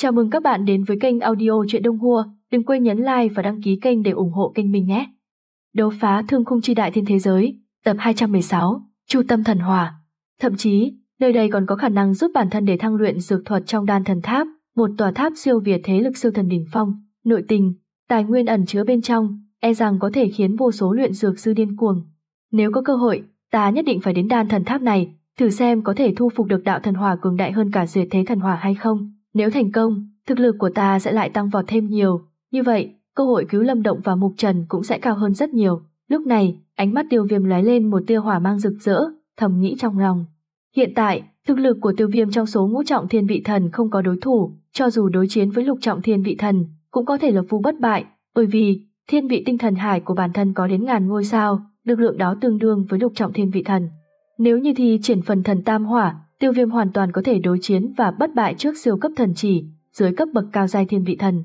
Chào mừng các bạn đến với kênh audio Chuyện Đông Hua, đừng quên nhấn like và đăng ký kênh để ủng hộ kênh mình nhé. Đấu phá thương khung chi đại thiên thế giới, tập 216, Chu Tâm Thần Hỏa. Thậm chí, nơi đây còn có khả năng giúp bản thân để thăng luyện dược thuật trong đan thần tháp, một tòa tháp siêu việt thế lực siêu thần đỉnh phong, nội tình, tài nguyên ẩn chứa bên trong, e rằng có thể khiến vô số luyện dược sư điên cuồng. Nếu có cơ hội, ta nhất định phải đến đan thần tháp này, thử xem có thể thu phục được đạo thần hỏa cường đại hơn cả duyệt thế thần hỏa hay không. Nếu thành công, thực lực của ta sẽ lại tăng vọt thêm nhiều. Như vậy, cơ hội cứu Lâm Động và Mục Trần cũng sẽ cao hơn rất nhiều. Lúc này, ánh mắt tiêu viêm lóe lên một tia hỏa mang rực rỡ, thầm nghĩ trong lòng. Hiện tại, thực lực của tiêu viêm trong số ngũ trọng thiên vị thần không có đối thủ, cho dù đối chiến với lục trọng thiên vị thần, cũng có thể lập phu bất bại, bởi vì thiên vị tinh thần hải của bản thân có đến ngàn ngôi sao, lực lượng đó tương đương với lục trọng thiên vị thần. Nếu như thi triển phần thần tam hỏa, tiêu viêm hoàn toàn có thể đối chiến và bất bại trước siêu cấp thần chỉ, dưới cấp bậc cao giai thiên vị thần.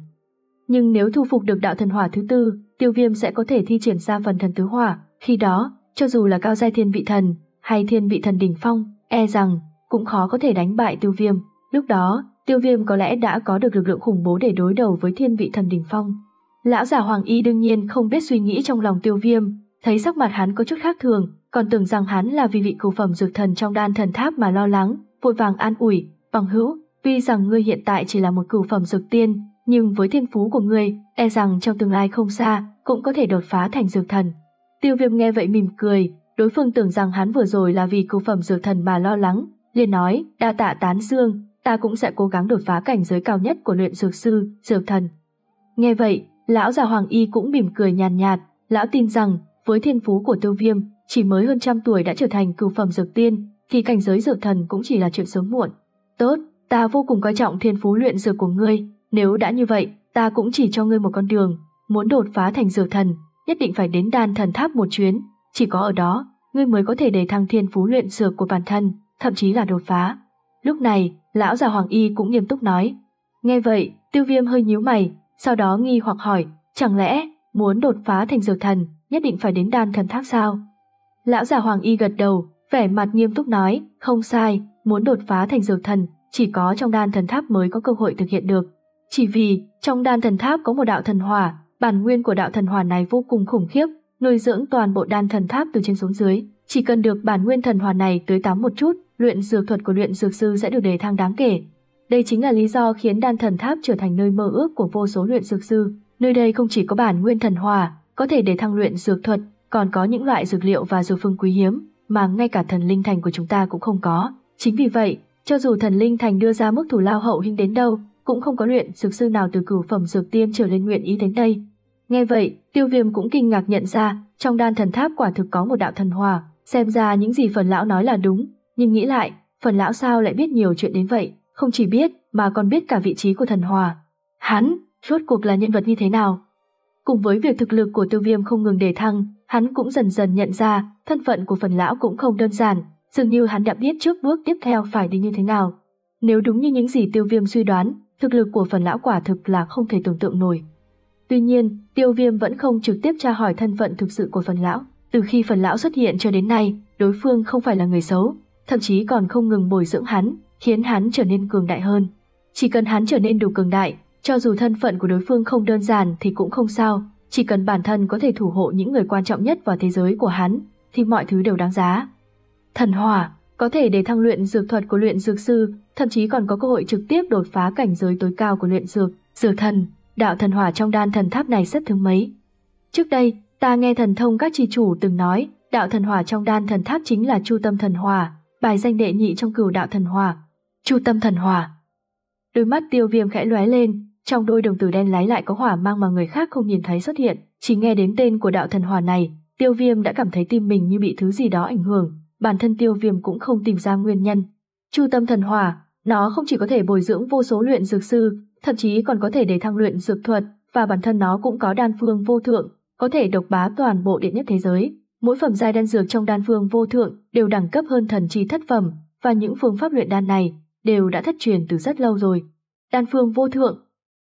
Nhưng nếu thu phục được đạo thần hỏa thứ tư, tiêu viêm sẽ có thể thi triển ra phần thần tứ hỏa, khi đó, cho dù là cao giai thiên vị thần, hay thiên vị thần đỉnh phong, e rằng, cũng khó có thể đánh bại tiêu viêm. Lúc đó, tiêu viêm có lẽ đã có được lực lượng khủng bố để đối đầu với thiên vị thần đỉnh phong. Lão giả Hoàng Y đương nhiên không biết suy nghĩ trong lòng tiêu viêm, thấy sắc mặt hắn có chút khác thường, còn tưởng rằng hắn là vì vị cửu phẩm dược thần trong đan thần tháp mà lo lắng, vội vàng an ủi, bằng hữu, vì rằng ngươi hiện tại chỉ là một cửu phẩm dược tiên, nhưng với thiên phú của ngươi, e rằng trong tương lai không xa, cũng có thể đột phá thành dược thần. Tiêu viêm nghe vậy mỉm cười, đối phương tưởng rằng hắn vừa rồi là vì cửu phẩm dược thần mà lo lắng, liền nói, đa tạ tán dương, ta cũng sẽ cố gắng đột phá cảnh giới cao nhất của luyện dược sư, dược thần. Nghe vậy, lão già Hoàng Y cũng mỉm cười nhàn nhạt, nhạt, lão tin rằng, với thiên phú của tiêu viêm, chỉ mới hơn trăm tuổi đã trở thành cửu phẩm dược tiên, thì cảnh giới dược thần cũng chỉ là chuyện sớm muộn. Tốt, ta vô cùng coi trọng thiên phú luyện dược của ngươi, nếu đã như vậy, ta cũng chỉ cho ngươi một con đường, muốn đột phá thành dược thần, nhất định phải đến đan thần tháp một chuyến, chỉ có ở đó, ngươi mới có thể để thăng thiên phú luyện dược của bản thân, thậm chí là đột phá. Lúc này, lão già Hoàng Y cũng nghiêm túc nói. Nghe vậy, tiêu viêm hơi nhíu mày, sau đó nghi hoặc hỏi, chẳng lẽ muốn đột phá thành dược thần, nhất định phải đến đan thần tháp sao? Lão già Hoàng Y gật đầu, vẻ mặt nghiêm túc nói, không sai, muốn đột phá thành dược thần, chỉ có trong đan thần tháp mới có cơ hội thực hiện được. Chỉ vì, trong đan thần tháp có một đạo thần hỏa, bản nguyên của đạo thần hỏa này vô cùng khủng khiếp, nuôi dưỡng toàn bộ đan thần tháp từ trên xuống dưới, chỉ cần được bản nguyên thần hỏa này tưới tắm một chút, luyện dược thuật của luyện dược sư sẽ được đề thăng đáng kể. Đây chính là lý do khiến đan thần tháp trở thành nơi mơ ước của vô số luyện dược sư. Nơi đây không chỉ có bản nguyên thần hỏa, có thể để thăng luyện dược thuật, còn có những loại dược liệu và dược phương quý hiếm mà ngay cả thần linh thành của chúng ta cũng không có. Chính vì vậy, cho dù thần linh thành đưa ra mức thủ lao hậu hĩnh đến đâu, cũng không có luyện dược sư nào từ cửu phẩm dược tiên trở lên nguyện ý đến đây. Nghe vậy, tiêu viêm cũng kinh ngạc nhận ra, trong đan thần tháp quả thực có một đạo thần hòa, xem ra những gì phần lão nói là đúng, nhưng nghĩ lại, phần lão sao lại biết nhiều chuyện đến vậy, không chỉ biết mà còn biết cả vị trí của thần hòa. Hắn, rốt cuộc là nhân vật như thế nào? Cùng với việc thực lực của tiêu viêm không ngừng đề thăng, Hắn cũng dần dần nhận ra, thân phận của phần lão cũng không đơn giản, dường như hắn đã biết trước bước tiếp theo phải đi như thế nào. Nếu đúng như những gì tiêu viêm suy đoán, thực lực của phần lão quả thực là không thể tưởng tượng nổi. Tuy nhiên, tiêu viêm vẫn không trực tiếp tra hỏi thân phận thực sự của phần lão. Từ khi phần lão xuất hiện cho đến nay, đối phương không phải là người xấu, thậm chí còn không ngừng bồi dưỡng hắn, khiến hắn trở nên cường đại hơn. Chỉ cần hắn trở nên đủ cường đại, cho dù thân phận của đối phương không đơn giản thì cũng không sao, chỉ cần bản thân có thể thủ hộ những người quan trọng nhất vào thế giới của hắn, thì mọi thứ đều đáng giá. Thần hỏa có thể để thăng luyện dược thuật của luyện dược sư, thậm chí còn có cơ hội trực tiếp đột phá cảnh giới tối cao của luyện dược. Dược thần, đạo thần hỏa trong đan thần tháp này rất thứ mấy. Trước đây, ta nghe thần thông các chi chủ từng nói, đạo thần hỏa trong đan thần tháp chính là Chu Tâm thần hỏa, bài danh đệ nhị trong cửu đạo thần hỏa. Chu Tâm thần hỏa. Đôi mắt Tiêu Viêm khẽ lóe lên, trong đôi đồng tử đen lái lại có hỏa mang mà người khác không nhìn thấy xuất hiện, chỉ nghe đến tên của đạo thần hỏa này, Tiêu Viêm đã cảm thấy tim mình như bị thứ gì đó ảnh hưởng, bản thân Tiêu Viêm cũng không tìm ra nguyên nhân. Chu tâm thần hỏa, nó không chỉ có thể bồi dưỡng vô số luyện dược sư, thậm chí còn có thể để thăng luyện dược thuật, và bản thân nó cũng có đan phương vô thượng, có thể độc bá toàn bộ địa nhất thế giới. Mỗi phẩm giai đan dược trong đan phương vô thượng đều đẳng cấp hơn thần chi thất phẩm, và những phương pháp luyện đan này đều đã thất truyền từ rất lâu rồi. Đan phương vô thượng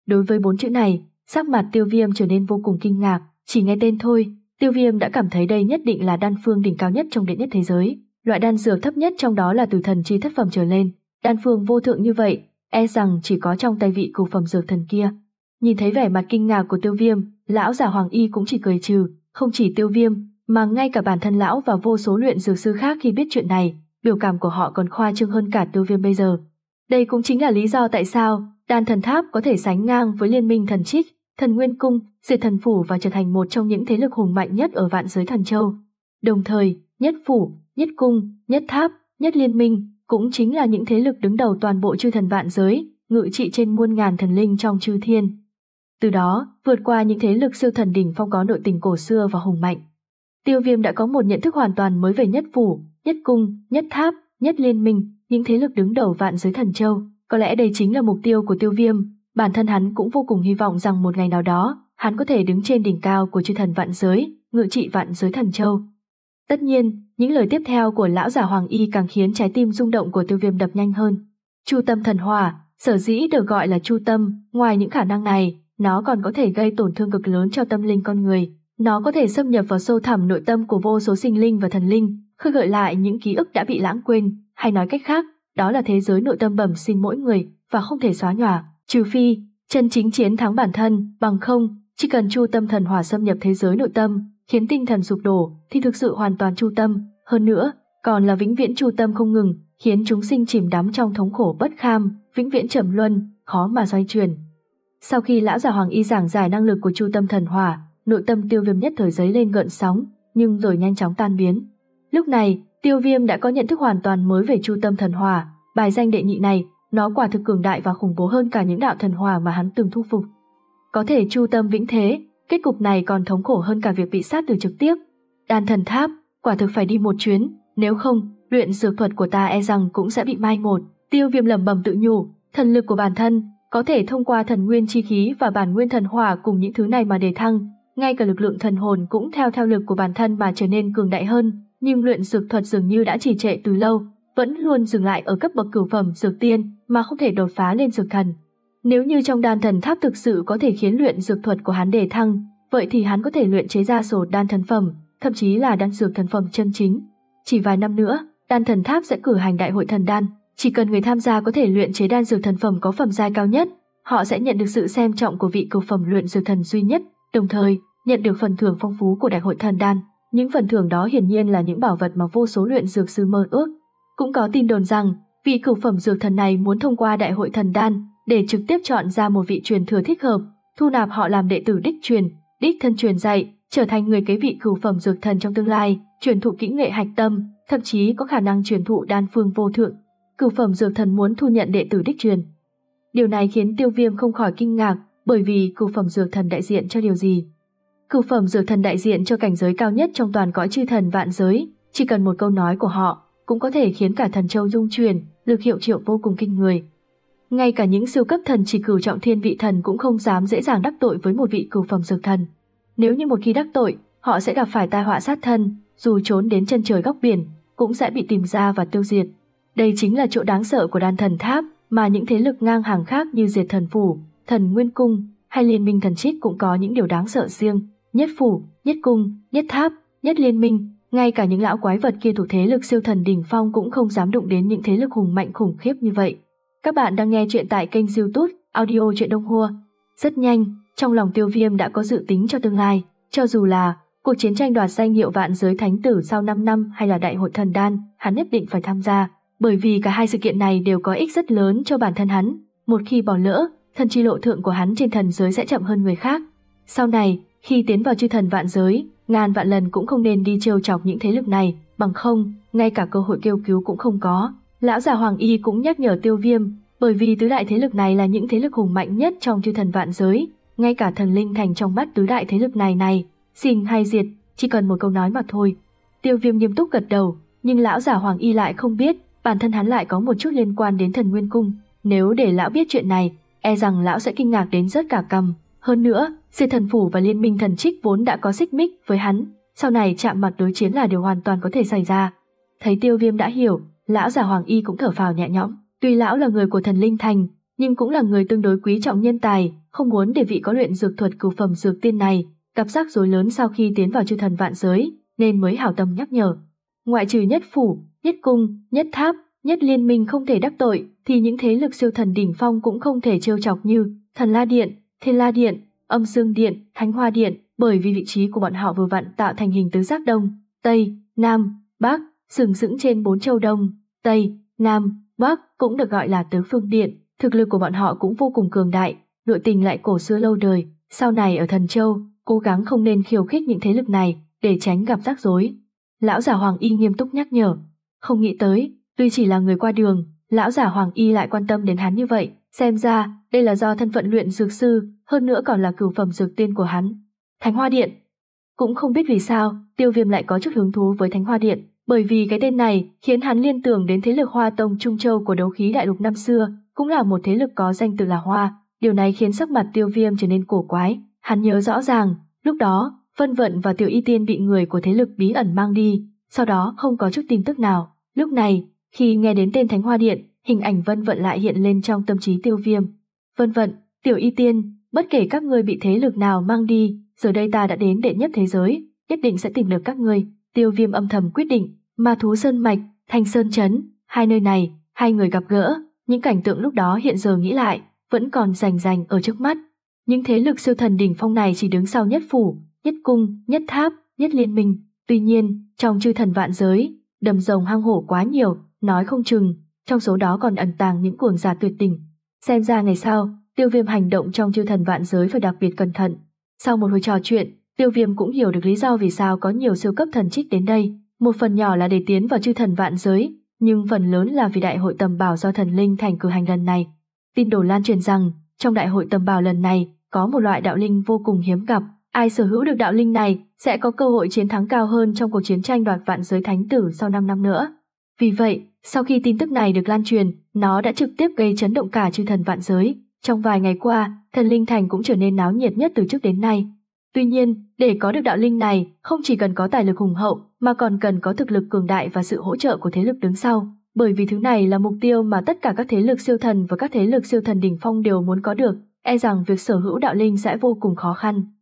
Đối với bốn chữ này, sắc mặt tiêu viêm trở nên vô cùng kinh ngạc, chỉ nghe tên thôi, tiêu viêm đã cảm thấy đây nhất định là đan phương đỉnh cao nhất trong đệ nhất thế giới. Loại đan dược thấp nhất trong đó là từ thần chi thất phẩm trở lên, đan phương vô thượng như vậy, e rằng chỉ có trong tay vị cổ phẩm dược thần kia. Nhìn thấy vẻ mặt kinh ngạc của tiêu viêm, lão giả hoàng y cũng chỉ cười trừ, không chỉ tiêu viêm, mà ngay cả bản thân lão và vô số luyện dược sư khác khi biết chuyện này, biểu cảm của họ còn khoa trương hơn cả tiêu viêm bây giờ. Đây cũng chính là lý do tại sao Đan thần tháp có thể sánh ngang với liên minh thần trích, thần nguyên cung, diệt thần phủ và trở thành một trong những thế lực hùng mạnh nhất ở vạn giới thần châu. Đồng thời, nhất phủ, nhất cung, nhất tháp, nhất liên minh cũng chính là những thế lực đứng đầu toàn bộ chư thần vạn giới, ngự trị trên muôn ngàn thần linh trong chư thiên. Từ đó, vượt qua những thế lực siêu thần đỉnh phong có nội tình cổ xưa và hùng mạnh. Tiêu Viêm đã có một nhận thức hoàn toàn mới về nhất phủ, nhất cung, nhất tháp, nhất liên minh, những thế lực đứng đầu vạn giới thần châu. Có lẽ đây chính là mục tiêu của tiêu viêm, bản thân hắn cũng vô cùng hy vọng rằng một ngày nào đó, hắn có thể đứng trên đỉnh cao của chư thần vạn giới, ngự trị vạn giới thần châu. Tất nhiên, những lời tiếp theo của lão giả Hoàng Y càng khiến trái tim rung động của tiêu viêm đập nhanh hơn. Chu tâm thần hòa sở dĩ được gọi là chu tâm, ngoài những khả năng này, nó còn có thể gây tổn thương cực lớn cho tâm linh con người. Nó có thể xâm nhập vào sâu thẳm nội tâm của vô số sinh linh và thần linh, khơi gợi lại những ký ức đã bị lãng quên, hay nói cách khác, đó là thế giới nội tâm bẩm sinh mỗi người và không thể xóa nhòa, trừ phi chân chính chiến thắng bản thân, bằng không, chỉ cần chu tâm thần hòa xâm nhập thế giới nội tâm, khiến tinh thần sụp đổ thì thực sự hoàn toàn chu tâm, hơn nữa, còn là vĩnh viễn chu tâm không ngừng, khiến chúng sinh chìm đắm trong thống khổ bất kham, vĩnh viễn trầm luân, khó mà xoay chuyển. Sau khi lão già Hoàng Y giảng giải năng lực của chu tâm thần hòa, nội tâm tiêu viêm nhất thời giấy lên gợn sóng, nhưng rồi nhanh chóng tan biến. Lúc này, Tiêu Viêm đã có nhận thức hoàn toàn mới về Chu Tâm Thần Hỏa, bài danh đệ nhị này, nó quả thực cường đại và khủng bố hơn cả những đạo thần hỏa mà hắn từng thu phục. Có thể Chu Tâm vĩnh thế, kết cục này còn thống khổ hơn cả việc bị sát từ trực tiếp. Đan thần tháp, quả thực phải đi một chuyến, nếu không, luyện dược thuật của ta e rằng cũng sẽ bị mai một. Tiêu Viêm lẩm bẩm tự nhủ, thần lực của bản thân có thể thông qua thần nguyên chi khí và bản nguyên thần hỏa cùng những thứ này mà đề thăng, ngay cả lực lượng thần hồn cũng theo theo lực của bản thân mà trở nên cường đại hơn nhưng luyện dược thuật dường như đã trì trệ từ lâu, vẫn luôn dừng lại ở cấp bậc cửu phẩm dược tiên mà không thể đột phá lên dược thần. Nếu như trong đan thần tháp thực sự có thể khiến luyện dược thuật của hắn đề thăng, vậy thì hắn có thể luyện chế ra sổ đan thần phẩm, thậm chí là đan dược thần phẩm chân chính. Chỉ vài năm nữa, đan thần tháp sẽ cử hành đại hội thần đan, chỉ cần người tham gia có thể luyện chế đan dược thần phẩm có phẩm giai cao nhất, họ sẽ nhận được sự xem trọng của vị cửu phẩm luyện dược thần duy nhất, đồng thời nhận được phần thưởng phong phú của đại hội thần đan. Những phần thưởng đó hiển nhiên là những bảo vật mà vô số luyện dược sư mơ ước. Cũng có tin đồn rằng, vị cửu phẩm dược thần này muốn thông qua đại hội thần đan để trực tiếp chọn ra một vị truyền thừa thích hợp, thu nạp họ làm đệ tử đích truyền, đích thân truyền dạy, trở thành người kế vị cửu phẩm dược thần trong tương lai, truyền thụ kỹ nghệ hạch tâm, thậm chí có khả năng truyền thụ đan phương vô thượng. Cửu phẩm dược thần muốn thu nhận đệ tử đích truyền. Điều này khiến Tiêu Viêm không khỏi kinh ngạc, bởi vì cửu phẩm dược thần đại diện cho điều gì? cửu phẩm dược thần đại diện cho cảnh giới cao nhất trong toàn cõi chư thần vạn giới, chỉ cần một câu nói của họ cũng có thể khiến cả thần châu dung truyền, lực hiệu triệu vô cùng kinh người. Ngay cả những siêu cấp thần chỉ cửu trọng thiên vị thần cũng không dám dễ dàng đắc tội với một vị cửu phẩm dược thần. Nếu như một khi đắc tội, họ sẽ gặp phải tai họa sát thân, dù trốn đến chân trời góc biển, cũng sẽ bị tìm ra và tiêu diệt. Đây chính là chỗ đáng sợ của đan thần tháp, mà những thế lực ngang hàng khác như diệt thần phủ, thần nguyên cung hay liên minh thần trích cũng có những điều đáng sợ riêng nhất phủ, nhất cung, nhất tháp, nhất liên minh, ngay cả những lão quái vật kia thủ thế lực siêu thần đỉnh phong cũng không dám đụng đến những thế lực hùng mạnh khủng khiếp như vậy. Các bạn đang nghe chuyện tại kênh YouTube Audio chuyện Đông Hua. Rất nhanh, trong lòng Tiêu Viêm đã có dự tính cho tương lai, cho dù là cuộc chiến tranh đoạt danh hiệu vạn giới thánh tử sau 5 năm hay là đại hội thần đan, hắn nhất định phải tham gia, bởi vì cả hai sự kiện này đều có ích rất lớn cho bản thân hắn. Một khi bỏ lỡ, thân chi lộ thượng của hắn trên thần giới sẽ chậm hơn người khác. Sau này, khi tiến vào chư thần vạn giới, ngàn vạn lần cũng không nên đi trêu chọc những thế lực này, bằng không, ngay cả cơ hội kêu cứu cũng không có. Lão già Hoàng Y cũng nhắc nhở Tiêu Viêm, bởi vì tứ đại thế lực này là những thế lực hùng mạnh nhất trong chư thần vạn giới, ngay cả thần linh thành trong mắt tứ đại thế lực này này, sinh hay diệt, chỉ cần một câu nói mà thôi. Tiêu Viêm nghiêm túc gật đầu, nhưng lão già Hoàng Y lại không biết, bản thân hắn lại có một chút liên quan đến thần nguyên cung, nếu để lão biết chuyện này, e rằng lão sẽ kinh ngạc đến rất cả cầm. Hơn nữa, Diệt thần phủ và liên minh thần trích vốn đã có xích mích với hắn, sau này chạm mặt đối chiến là điều hoàn toàn có thể xảy ra. Thấy tiêu viêm đã hiểu, lão già Hoàng Y cũng thở phào nhẹ nhõm. Tuy lão là người của thần linh thành, nhưng cũng là người tương đối quý trọng nhân tài, không muốn để vị có luyện dược thuật cửu phẩm dược tiên này gặp rắc rối lớn sau khi tiến vào chư thần vạn giới, nên mới hảo tâm nhắc nhở. Ngoại trừ nhất phủ, nhất cung, nhất tháp, nhất liên minh không thể đắc tội, thì những thế lực siêu thần đỉnh phong cũng không thể trêu chọc như thần la điện, thiên la điện, âm dương điện, thánh hoa điện, bởi vì vị trí của bọn họ vừa vặn tạo thành hình tứ giác đông, tây, nam, bắc, sừng sững trên bốn châu đông, tây, nam, bắc cũng được gọi là tứ phương điện, thực lực của bọn họ cũng vô cùng cường đại, nội tình lại cổ xưa lâu đời, sau này ở thần châu, cố gắng không nên khiêu khích những thế lực này để tránh gặp rắc rối. Lão giả Hoàng Y nghiêm túc nhắc nhở, không nghĩ tới, tuy chỉ là người qua đường, lão giả Hoàng Y lại quan tâm đến hắn như vậy, xem ra đây là do thân phận luyện dược sư, hơn nữa còn là cửu phẩm dược tiên của hắn. Thánh Hoa Điện. Cũng không biết vì sao, Tiêu Viêm lại có chút hứng thú với Thánh Hoa Điện, bởi vì cái tên này khiến hắn liên tưởng đến thế lực Hoa Tông Trung Châu của đấu khí đại lục năm xưa, cũng là một thế lực có danh từ là Hoa, điều này khiến sắc mặt Tiêu Viêm trở nên cổ quái. Hắn nhớ rõ ràng, lúc đó, Vân Vận và Tiểu Y Tiên bị người của thế lực bí ẩn mang đi, sau đó không có chút tin tức nào. Lúc này, khi nghe đến tên Thánh Hoa Điện, Hình ảnh vân vận lại hiện lên trong tâm trí tiêu viêm. Vân vận, tiểu y tiên, bất kể các ngươi bị thế lực nào mang đi, giờ đây ta đã đến đệ nhất thế giới, nhất định sẽ tìm được các ngươi. Tiêu viêm âm thầm quyết định, ma thú sơn mạch, thanh sơn chấn, hai nơi này, hai người gặp gỡ, những cảnh tượng lúc đó hiện giờ nghĩ lại, vẫn còn rành rành ở trước mắt. Những thế lực siêu thần đỉnh phong này chỉ đứng sau nhất phủ, nhất cung, nhất tháp, nhất liên minh. Tuy nhiên, trong chư thần vạn giới, đầm rồng hang hổ quá nhiều, nói không chừng, trong số đó còn ẩn tàng những cuồng giả tuyệt tình. Xem ra ngày sau, tiêu viêm hành động trong chư thần vạn giới phải đặc biệt cẩn thận. Sau một hồi trò chuyện, tiêu viêm cũng hiểu được lý do vì sao có nhiều siêu cấp thần trích đến đây. Một phần nhỏ là để tiến vào chư thần vạn giới, nhưng phần lớn là vì đại hội tầm bảo do thần linh thành cử hành lần này. Tin đồn lan truyền rằng, trong đại hội tầm bảo lần này, có một loại đạo linh vô cùng hiếm gặp. Ai sở hữu được đạo linh này sẽ có cơ hội chiến thắng cao hơn trong cuộc chiến tranh đoạt vạn giới thánh tử sau 5 năm nữa. Vì vậy, sau khi tin tức này được lan truyền, nó đã trực tiếp gây chấn động cả chư thần vạn giới. Trong vài ngày qua, thần linh thành cũng trở nên náo nhiệt nhất từ trước đến nay. Tuy nhiên, để có được đạo linh này, không chỉ cần có tài lực hùng hậu, mà còn cần có thực lực cường đại và sự hỗ trợ của thế lực đứng sau. Bởi vì thứ này là mục tiêu mà tất cả các thế lực siêu thần và các thế lực siêu thần đỉnh phong đều muốn có được, e rằng việc sở hữu đạo linh sẽ vô cùng khó khăn.